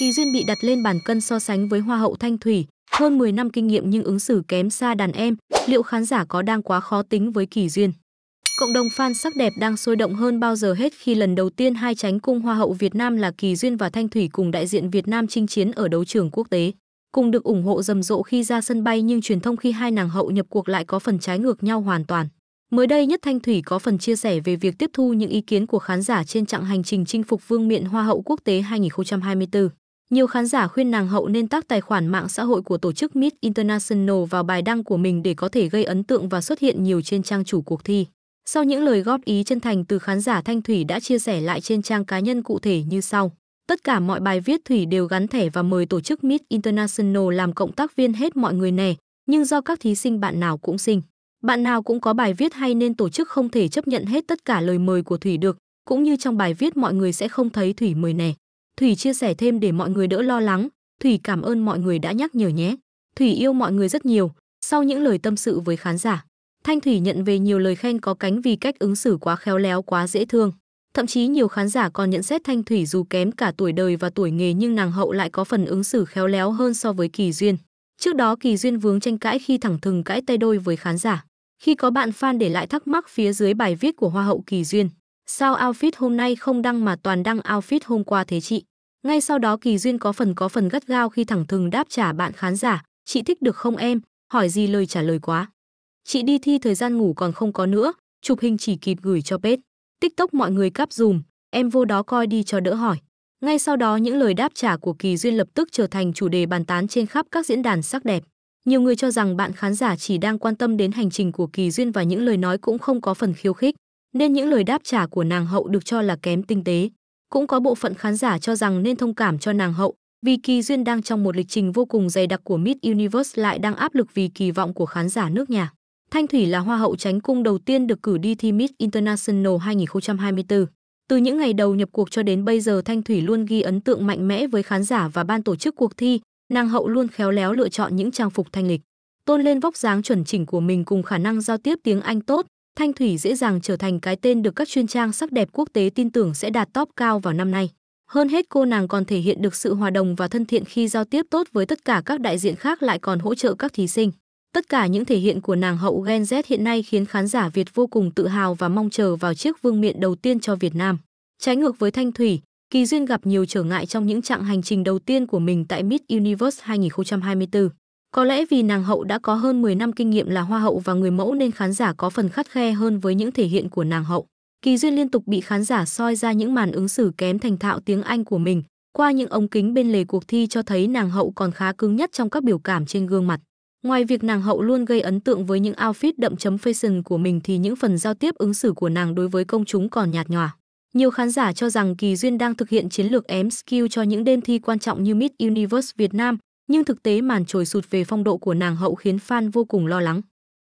Kỳ Duyên bị đặt lên bàn cân so sánh với Hoa hậu Thanh Thủy, hơn 10 năm kinh nghiệm nhưng ứng xử kém xa đàn em, liệu khán giả có đang quá khó tính với Kỳ Duyên? Cộng đồng fan sắc đẹp đang sôi động hơn bao giờ hết khi lần đầu tiên hai tránh cung Hoa hậu Việt Nam là Kỳ Duyên và Thanh Thủy cùng đại diện Việt Nam chinh chiến ở đấu trường quốc tế. Cùng được ủng hộ rầm rộ khi ra sân bay nhưng truyền thông khi hai nàng hậu nhập cuộc lại có phần trái ngược nhau hoàn toàn. Mới đây nhất Thanh Thủy có phần chia sẻ về việc tiếp thu những ý kiến của khán giả trên chặng hành trình chinh phục vương miện Hoa hậu quốc tế 2024. Nhiều khán giả khuyên nàng hậu nên tác tài khoản mạng xã hội của tổ chức Miss International vào bài đăng của mình để có thể gây ấn tượng và xuất hiện nhiều trên trang chủ cuộc thi. Sau những lời góp ý chân thành từ khán giả Thanh Thủy đã chia sẻ lại trên trang cá nhân cụ thể như sau. Tất cả mọi bài viết Thủy đều gắn thẻ và mời tổ chức Miss International làm cộng tác viên hết mọi người nè, nhưng do các thí sinh bạn nào cũng sinh. Bạn nào cũng có bài viết hay nên tổ chức không thể chấp nhận hết tất cả lời mời của Thủy được, cũng như trong bài viết mọi người sẽ không thấy Thủy mời nè. Thủy chia sẻ thêm để mọi người đỡ lo lắng, Thủy cảm ơn mọi người đã nhắc nhở nhé. Thủy yêu mọi người rất nhiều, sau những lời tâm sự với khán giả, Thanh Thủy nhận về nhiều lời khen có cánh vì cách ứng xử quá khéo léo quá dễ thương. Thậm chí nhiều khán giả còn nhận xét Thanh Thủy dù kém cả tuổi đời và tuổi nghề nhưng nàng hậu lại có phần ứng xử khéo léo hơn so với Kỳ Duyên. Trước đó Kỳ Duyên vướng tranh cãi khi thẳng thừng cãi tay đôi với khán giả. Khi có bạn fan để lại thắc mắc phía dưới bài viết của Hoa hậu Kỳ Duyên, sao outfit hôm nay không đăng mà toàn đăng outfit hôm qua thế chị? Ngay sau đó Kỳ Duyên có phần có phần gắt gao khi thẳng thừng đáp trả bạn khán giả, "Chị thích được không em? Hỏi gì lời trả lời quá. Chị đi thi thời gian ngủ còn không có nữa, chụp hình chỉ kịp gửi cho page. TikTok mọi người cắp dùm, em vô đó coi đi cho đỡ hỏi." Ngay sau đó những lời đáp trả của Kỳ Duyên lập tức trở thành chủ đề bàn tán trên khắp các diễn đàn sắc đẹp. Nhiều người cho rằng bạn khán giả chỉ đang quan tâm đến hành trình của Kỳ Duyên và những lời nói cũng không có phần khiêu khích, nên những lời đáp trả của nàng hậu được cho là kém tinh tế. Cũng có bộ phận khán giả cho rằng nên thông cảm cho nàng hậu, vì Kỳ Duyên đang trong một lịch trình vô cùng dày đặc của Miss Universe lại đang áp lực vì kỳ vọng của khán giả nước nhà. Thanh Thủy là hoa hậu tránh cung đầu tiên được cử đi thi Miss International 2024. Từ những ngày đầu nhập cuộc cho đến bây giờ Thanh Thủy luôn ghi ấn tượng mạnh mẽ với khán giả và ban tổ chức cuộc thi, nàng hậu luôn khéo léo lựa chọn những trang phục thanh lịch. Tôn lên vóc dáng chuẩn chỉnh của mình cùng khả năng giao tiếp tiếng Anh tốt, Thanh Thủy dễ dàng trở thành cái tên được các chuyên trang sắc đẹp quốc tế tin tưởng sẽ đạt top cao vào năm nay. Hơn hết cô nàng còn thể hiện được sự hòa đồng và thân thiện khi giao tiếp tốt với tất cả các đại diện khác lại còn hỗ trợ các thí sinh. Tất cả những thể hiện của nàng hậu Gen Z hiện nay khiến khán giả Việt vô cùng tự hào và mong chờ vào chiếc vương miện đầu tiên cho Việt Nam. Trái ngược với Thanh Thủy, Kỳ Duyên gặp nhiều trở ngại trong những chặng hành trình đầu tiên của mình tại Miss Universe 2024. Có lẽ vì nàng hậu đã có hơn 10 năm kinh nghiệm là hoa hậu và người mẫu nên khán giả có phần khắt khe hơn với những thể hiện của nàng hậu. Kỳ duyên liên tục bị khán giả soi ra những màn ứng xử kém thành thạo tiếng Anh của mình, qua những ống kính bên lề cuộc thi cho thấy nàng hậu còn khá cứng nhất trong các biểu cảm trên gương mặt. Ngoài việc nàng hậu luôn gây ấn tượng với những outfit đậm chấm fashion của mình thì những phần giao tiếp ứng xử của nàng đối với công chúng còn nhạt nhòa. Nhiều khán giả cho rằng Kỳ Duyên đang thực hiện chiến lược ém skill cho những đêm thi quan trọng như Miss Universe Việt Nam, nhưng thực tế màn trồi sụt về phong độ của nàng hậu khiến fan vô cùng lo lắng.